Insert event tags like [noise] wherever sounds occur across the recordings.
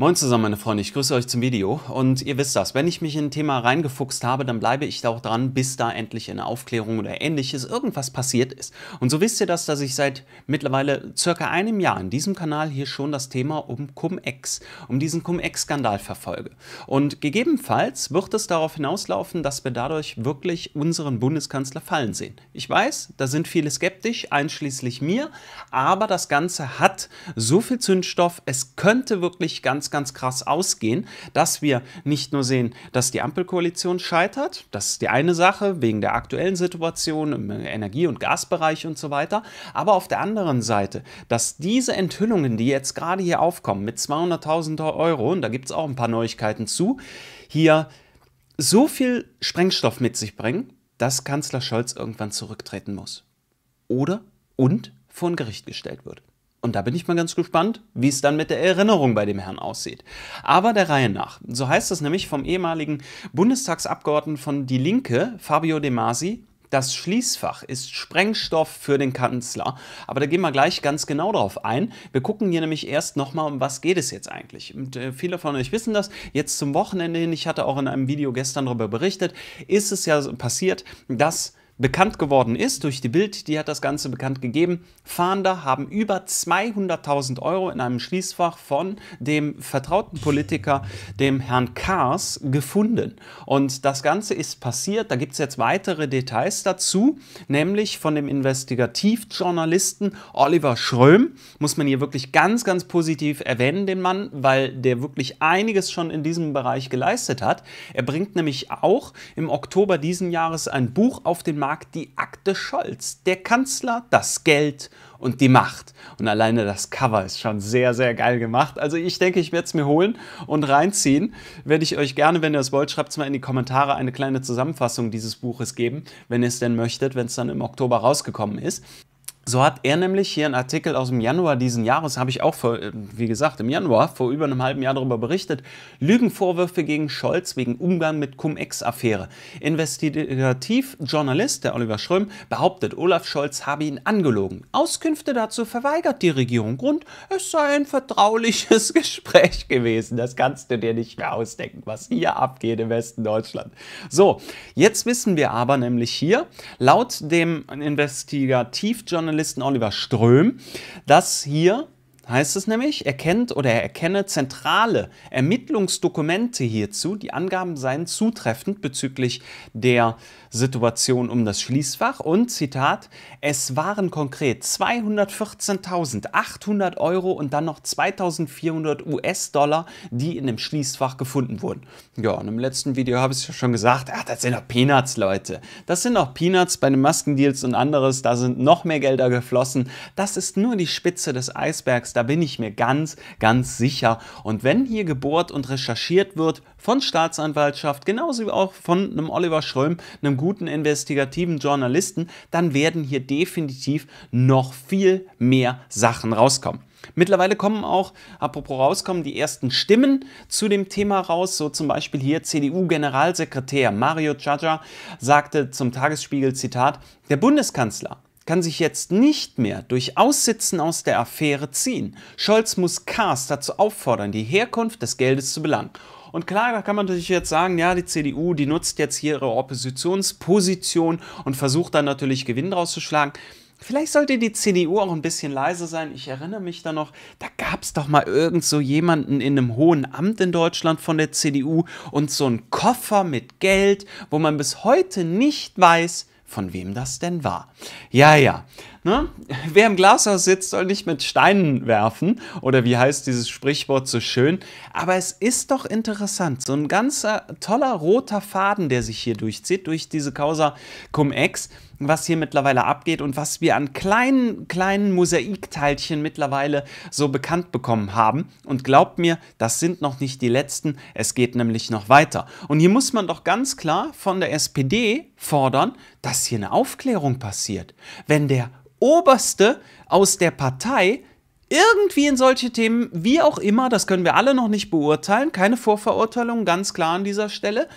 Moin zusammen, meine Freunde, ich grüße euch zum Video und ihr wisst das, wenn ich mich in ein Thema reingefuchst habe, dann bleibe ich da auch dran, bis da endlich eine Aufklärung oder ähnliches irgendwas passiert ist. Und so wisst ihr das, dass ich seit mittlerweile circa einem Jahr in diesem Kanal hier schon das Thema um Cum-Ex, um diesen Cum-Ex-Skandal verfolge. Und gegebenenfalls wird es darauf hinauslaufen, dass wir dadurch wirklich unseren Bundeskanzler fallen sehen. Ich weiß, da sind viele skeptisch, einschließlich mir, aber das Ganze hat so viel Zündstoff, es könnte wirklich ganz ganz, krass ausgehen, dass wir nicht nur sehen, dass die Ampelkoalition scheitert, das ist die eine Sache wegen der aktuellen Situation im Energie- und Gasbereich und so weiter, aber auf der anderen Seite, dass diese Enthüllungen, die jetzt gerade hier aufkommen mit 200.000 Euro, und da gibt es auch ein paar Neuigkeiten zu, hier so viel Sprengstoff mit sich bringen, dass Kanzler Scholz irgendwann zurücktreten muss. Oder und vor ein Gericht gestellt wird. Und da bin ich mal ganz gespannt, wie es dann mit der Erinnerung bei dem Herrn aussieht. Aber der Reihe nach. So heißt es nämlich vom ehemaligen Bundestagsabgeordneten von Die Linke, Fabio De Masi, das Schließfach ist Sprengstoff für den Kanzler. Aber da gehen wir gleich ganz genau drauf ein. Wir gucken hier nämlich erst nochmal, um was geht es jetzt eigentlich. Und, äh, viele von euch wissen das. Jetzt zum Wochenende hin, ich hatte auch in einem Video gestern darüber berichtet, ist es ja passiert, dass bekannt geworden ist durch die Bild, die hat das Ganze bekannt gegeben. Fahnder haben über 200.000 Euro in einem Schließfach von dem vertrauten Politiker, dem Herrn Kaas, gefunden. Und das Ganze ist passiert, da gibt es jetzt weitere Details dazu, nämlich von dem Investigativjournalisten Oliver Schröm. Muss man hier wirklich ganz, ganz positiv erwähnen, den Mann, weil der wirklich einiges schon in diesem Bereich geleistet hat. Er bringt nämlich auch im Oktober diesen Jahres ein Buch auf den Markt, mag die Akte Scholz, der Kanzler, das Geld und die Macht. Und alleine das Cover ist schon sehr, sehr geil gemacht. Also ich denke, ich werde es mir holen und reinziehen. Werde ich euch gerne, wenn ihr es wollt, schreibt es mal in die Kommentare eine kleine Zusammenfassung dieses Buches geben, wenn ihr es denn möchtet, wenn es dann im Oktober rausgekommen ist. So hat er nämlich hier einen Artikel aus dem Januar diesen Jahres, habe ich auch, vor, äh, wie gesagt, im Januar, vor über einem halben Jahr darüber berichtet, Lügenvorwürfe gegen Scholz wegen Umgang mit Cum-Ex-Affäre. Investigativjournalist, der Oliver Schröm, behauptet, Olaf Scholz habe ihn angelogen. Auskünfte dazu verweigert die Regierung. Grund, es sei ein vertrauliches [laughs] Gespräch gewesen. Das kannst du dir nicht mehr ausdenken, was hier abgeht im Westen Deutschland. So, jetzt wissen wir aber nämlich hier, laut dem Investigativjournalist, Journalisten Oliver Ström, dass hier heißt es nämlich, erkennt oder erkenne zentrale Ermittlungsdokumente hierzu. Die Angaben seien zutreffend bezüglich der Situation um das Schließfach. Und Zitat, es waren konkret 214.800 Euro und dann noch 2.400 US-Dollar, die in dem Schließfach gefunden wurden. Ja, und im letzten Video habe ich es ja schon gesagt, ach, das sind doch Peanuts, Leute. Das sind auch Peanuts bei den Maskendeals und anderes. Da sind noch mehr Gelder geflossen. Das ist nur die Spitze des Eisbergs. Da bin ich mir ganz, ganz sicher. Und wenn hier gebohrt und recherchiert wird von Staatsanwaltschaft, genauso wie auch von einem Oliver Schröm, einem guten investigativen Journalisten, dann werden hier definitiv noch viel mehr Sachen rauskommen. Mittlerweile kommen auch, apropos rauskommen, die ersten Stimmen zu dem Thema raus. So zum Beispiel hier CDU-Generalsekretär Mario Chacha sagte zum Tagesspiegel, Zitat, der Bundeskanzler kann sich jetzt nicht mehr durch Aussitzen aus der Affäre ziehen. Scholz muss Kaas dazu auffordern, die Herkunft des Geldes zu belangen. Und klar, da kann man natürlich jetzt sagen, ja, die CDU, die nutzt jetzt hier ihre Oppositionsposition und versucht dann natürlich Gewinn draus zu schlagen. Vielleicht sollte die CDU auch ein bisschen leise sein. Ich erinnere mich da noch, da gab es doch mal irgend so jemanden in einem hohen Amt in Deutschland von der CDU und so einen Koffer mit Geld, wo man bis heute nicht weiß, von wem das denn war. Ja, ja, Ne? Wer im Glashaus sitzt, soll nicht mit Steinen werfen oder wie heißt dieses Sprichwort so schön. Aber es ist doch interessant, so ein ganzer toller roter Faden, der sich hier durchzieht, durch diese Causa Cum-Ex, was hier mittlerweile abgeht und was wir an kleinen, kleinen Mosaikteilchen mittlerweile so bekannt bekommen haben. Und glaubt mir, das sind noch nicht die letzten, es geht nämlich noch weiter. Und hier muss man doch ganz klar von der SPD fordern, dass hier eine Aufklärung passiert. Wenn der Oberste aus der Partei irgendwie in solche Themen, wie auch immer, das können wir alle noch nicht beurteilen, keine Vorverurteilung, ganz klar an dieser Stelle.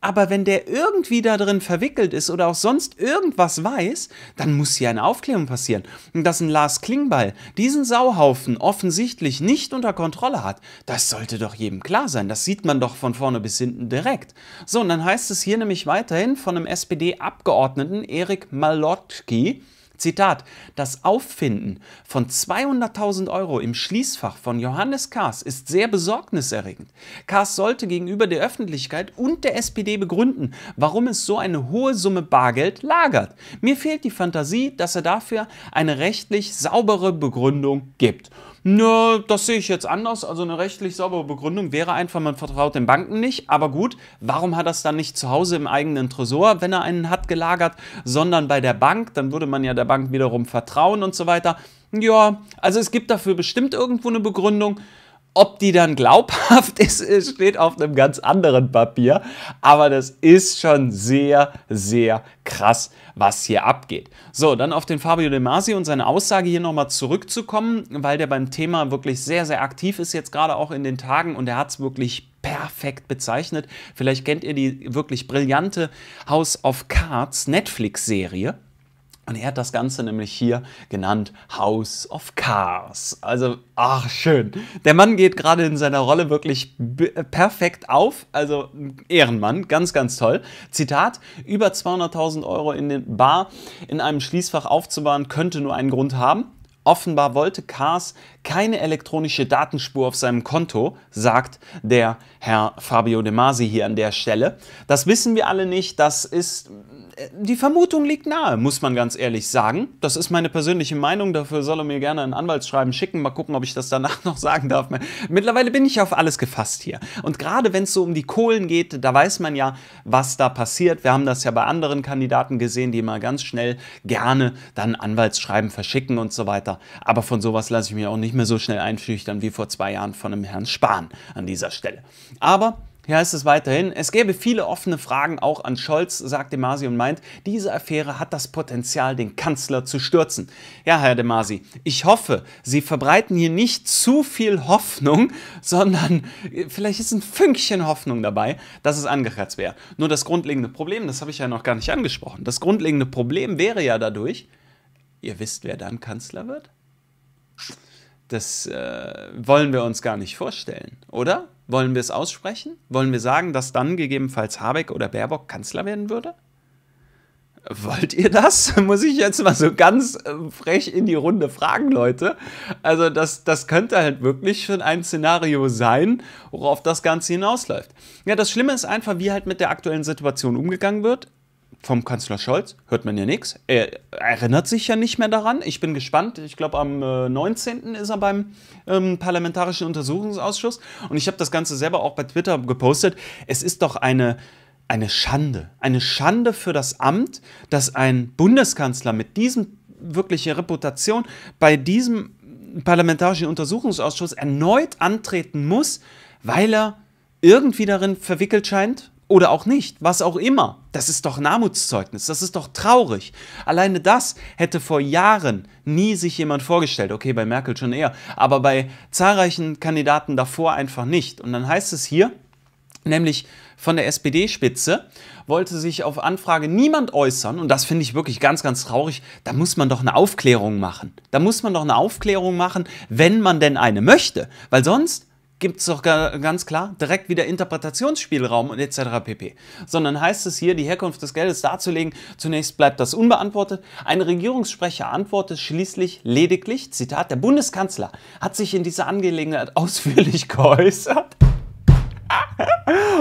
Aber wenn der irgendwie da drin verwickelt ist oder auch sonst irgendwas weiß, dann muss hier eine Aufklärung passieren. Und dass ein Lars Klingbeil diesen Sauhaufen offensichtlich nicht unter Kontrolle hat, das sollte doch jedem klar sein. Das sieht man doch von vorne bis hinten direkt. So, und dann heißt es hier nämlich weiterhin von einem SPD-Abgeordneten Erik Malotki, Zitat, das Auffinden von 200.000 Euro im Schließfach von Johannes Kaas ist sehr besorgniserregend. Kaas sollte gegenüber der Öffentlichkeit und der SPD begründen, warum es so eine hohe Summe Bargeld lagert. Mir fehlt die Fantasie, dass er dafür eine rechtlich saubere Begründung gibt. Nö, das sehe ich jetzt anders. Also eine rechtlich saubere Begründung wäre einfach, man vertraut den Banken nicht. Aber gut, warum hat das dann nicht zu Hause im eigenen Tresor, wenn er einen hat, gelagert, sondern bei der Bank? Dann würde man ja der Bank wiederum vertrauen und so weiter. Ja, also es gibt dafür bestimmt irgendwo eine Begründung. Ob die dann glaubhaft [laughs] ist, steht auf einem ganz anderen Papier. Aber das ist schon sehr, sehr krass, was hier abgeht. So, dann auf den Fabio De Masi und seine Aussage hier nochmal zurückzukommen, weil der beim Thema wirklich sehr, sehr aktiv ist, jetzt gerade auch in den Tagen und er hat es wirklich perfekt bezeichnet. Vielleicht kennt ihr die wirklich brillante House of Cards Netflix-Serie. Und er hat das Ganze nämlich hier genannt House of Cars. Also, ach, schön. Der Mann geht gerade in seiner Rolle wirklich äh, perfekt auf. Also, Ehrenmann, ganz, ganz toll. Zitat: Über 200.000 Euro in den Bar in einem Schließfach aufzubauen, könnte nur einen Grund haben. Offenbar wollte Cars keine elektronische Datenspur auf seinem Konto, sagt der Herr Fabio De Masi hier an der Stelle. Das wissen wir alle nicht. Das ist die Vermutung liegt nahe, muss man ganz ehrlich sagen. Das ist meine persönliche Meinung. Dafür soll er mir gerne ein Anwaltsschreiben schicken. Mal gucken, ob ich das danach [laughs] noch sagen darf. Mittlerweile bin ich auf alles gefasst hier. Und gerade wenn es so um die Kohlen geht, da weiß man ja, was da passiert. Wir haben das ja bei anderen Kandidaten gesehen, die mal ganz schnell gerne dann Anwaltsschreiben verschicken und so weiter. Aber von sowas lasse ich mich auch nicht mehr so schnell einschüchtern wie vor zwei Jahren von einem Herrn Spahn an dieser Stelle. Aber hier heißt es weiterhin, es gäbe viele offene Fragen auch an Scholz, sagt De Masi und meint, diese Affäre hat das Potenzial, den Kanzler zu stürzen. Ja, Herr De Masi, ich hoffe, Sie verbreiten hier nicht zu viel Hoffnung, [laughs] sondern äh, vielleicht ist ein Fünkchen Hoffnung dabei, dass es angekratzt wäre. Nur das grundlegende Problem, das habe ich ja noch gar nicht angesprochen, das grundlegende Problem wäre ja dadurch, ihr wisst, wer dann Kanzler wird? Das äh, wollen wir uns gar nicht vorstellen, oder? Wollen wir es aussprechen? Wollen wir sagen, dass dann gegebenenfalls Habeck oder Baerbock Kanzler werden würde? Wollt ihr das? [laughs] Muss ich jetzt mal so ganz äh, frech in die Runde fragen, Leute. Also das, das könnte halt wirklich schon ein Szenario sein, worauf das Ganze hinausläuft. Ja, das Schlimme ist einfach, wie halt mit der aktuellen Situation umgegangen wird vom Kanzler Scholz hört man ja nichts. Er erinnert sich ja nicht mehr daran. Ich bin gespannt. Ich glaube, am 19. Äh, ist er beim ähm, Parlamentarischen Untersuchungsausschuss. Und ich habe das Ganze selber auch bei Twitter gepostet. Es ist doch eine, eine Schande. Eine Schande für das Amt, dass ein Bundeskanzler mit diesem wirkliche Reputation bei diesem Parlamentarischen Untersuchungsausschuss erneut antreten muss, weil er irgendwie darin verwickelt scheint oder auch nicht, was auch immer das ist doch ein Armutszeugnis, das ist doch traurig. Alleine das hätte vor Jahren nie sich jemand vorgestellt. Okay, bei Merkel schon eher, aber bei zahlreichen Kandidaten davor einfach nicht. Und dann heißt es hier, nämlich von der SPD-Spitze, wollte sich auf Anfrage niemand äußern. Und das finde ich wirklich ganz, ganz traurig. Da muss man doch eine Aufklärung machen. Da muss man doch eine Aufklärung machen, wenn man denn eine möchte. Weil sonst gibt es doch ganz klar direkt wieder Interpretationsspielraum und etc. pp. Sondern heißt es hier, die Herkunft des Geldes darzulegen, zunächst bleibt das unbeantwortet. Ein Regierungssprecher antwortet schließlich lediglich, Zitat, der Bundeskanzler hat sich in dieser Angelegenheit [laughs] ausführlich geäußert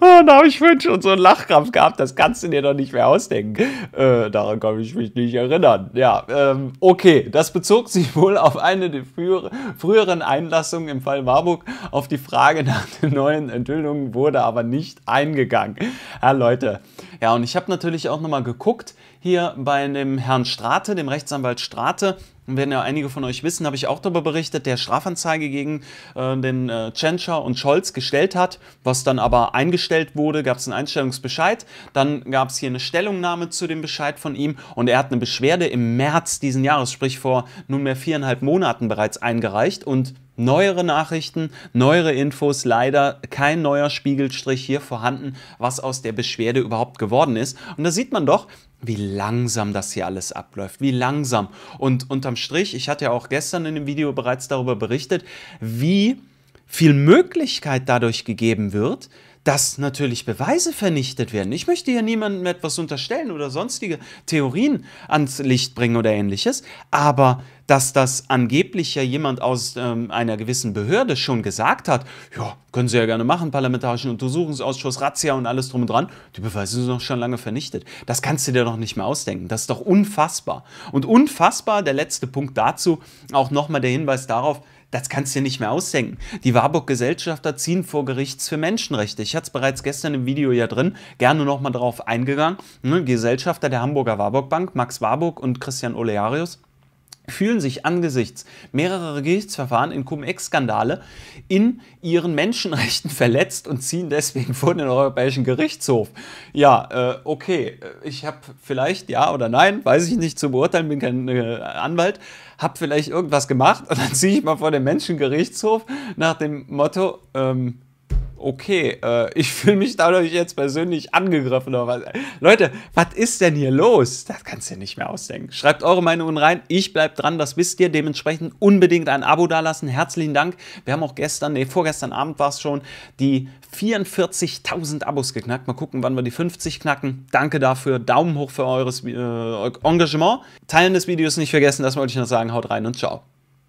oh, da habe ich Wünsch und so einen Lachkrampf gehabt, das kannst du dir doch nicht mehr ausdenken. Äh, daran kann ich mich nicht erinnern. Ja, ähm, okay, das bezog sich [laughs] wohl auf eine der früher, früheren Einlassungen im Fall Warburg. Auf die Frage nach den neuen Enthüllungen wurde aber nicht eingegangen. Ja, Leute, ja, und ich habe natürlich auch nochmal geguckt, hier bei dem Herrn Strate, dem Rechtsanwalt Strate, wenn ja einige von euch wissen, habe ich auch darüber berichtet, der Strafanzeige gegen äh, den äh, Tschentscher und Scholz gestellt hat, was dann aber eingestellt wurde, gab es einen Einstellungsbescheid, dann gab es hier eine Stellungnahme zu dem Bescheid von ihm und er hat eine Beschwerde im März diesen Jahres, sprich vor nunmehr viereinhalb Monaten bereits eingereicht und neuere Nachrichten, neuere Infos, leider kein neuer Spiegelstrich hier vorhanden, was aus der Beschwerde überhaupt geworden ist. Und da sieht man doch, wie langsam das hier alles abläuft, wie langsam. Und unterm Strich, ich hatte ja auch gestern in dem Video bereits darüber berichtet, wie viel Möglichkeit dadurch gegeben wird, dass natürlich Beweise vernichtet werden. Ich möchte hier niemandem etwas unterstellen oder sonstige Theorien ans Licht bringen oder ähnliches, aber dass das angeblich ja jemand aus ähm, einer gewissen Behörde schon gesagt hat, ja, können Sie ja gerne machen, parlamentarischen Untersuchungsausschuss, Razzia und alles drum und dran, die Beweise sind doch schon lange vernichtet. Das kannst du dir doch nicht mehr ausdenken. Das ist doch unfassbar. Und unfassbar, der letzte Punkt dazu, auch nochmal der Hinweis darauf, das kannst du dir nicht mehr ausdenken. Die Warburg-Gesellschafter ziehen vor Gerichts für Menschenrechte. Ich hatte es bereits gestern im Video ja drin, gerne nochmal drauf eingegangen. Ne, Gesellschafter der Hamburger Warburg Bank, Max Warburg und Christian Olearius, fühlen sich angesichts mehrerer Gerichtsverfahren in Cum-Ex-Skandale in ihren Menschenrechten [laughs] verletzt und ziehen deswegen vor den Europäischen Gerichtshof. Ja, äh, okay, äh, ich habe vielleicht ja oder nein, weiß ich nicht zu beurteilen, bin kein äh, Anwalt, habe vielleicht irgendwas gemacht und dann [laughs] ziehe ich mal vor den Menschengerichtshof nach dem Motto, ähm, okay, äh, ich fühle mich dadurch jetzt persönlich angegriffen oder was. Leute, was ist denn hier los? Das kannst du dir nicht mehr ausdenken. Schreibt eure Meinungen rein. Ich bleibe dran, das wisst ihr. Dementsprechend unbedingt ein Abo dalassen. Herzlichen Dank. Wir haben auch gestern, nee, vorgestern Abend war es schon, die 44.000 Abos geknackt. Mal gucken, wann wir die 50 knacken. Danke dafür. Daumen hoch für eures äh, Engagement. Teilen des Videos nicht vergessen. Das wollte ich noch sagen. Haut rein und ciao.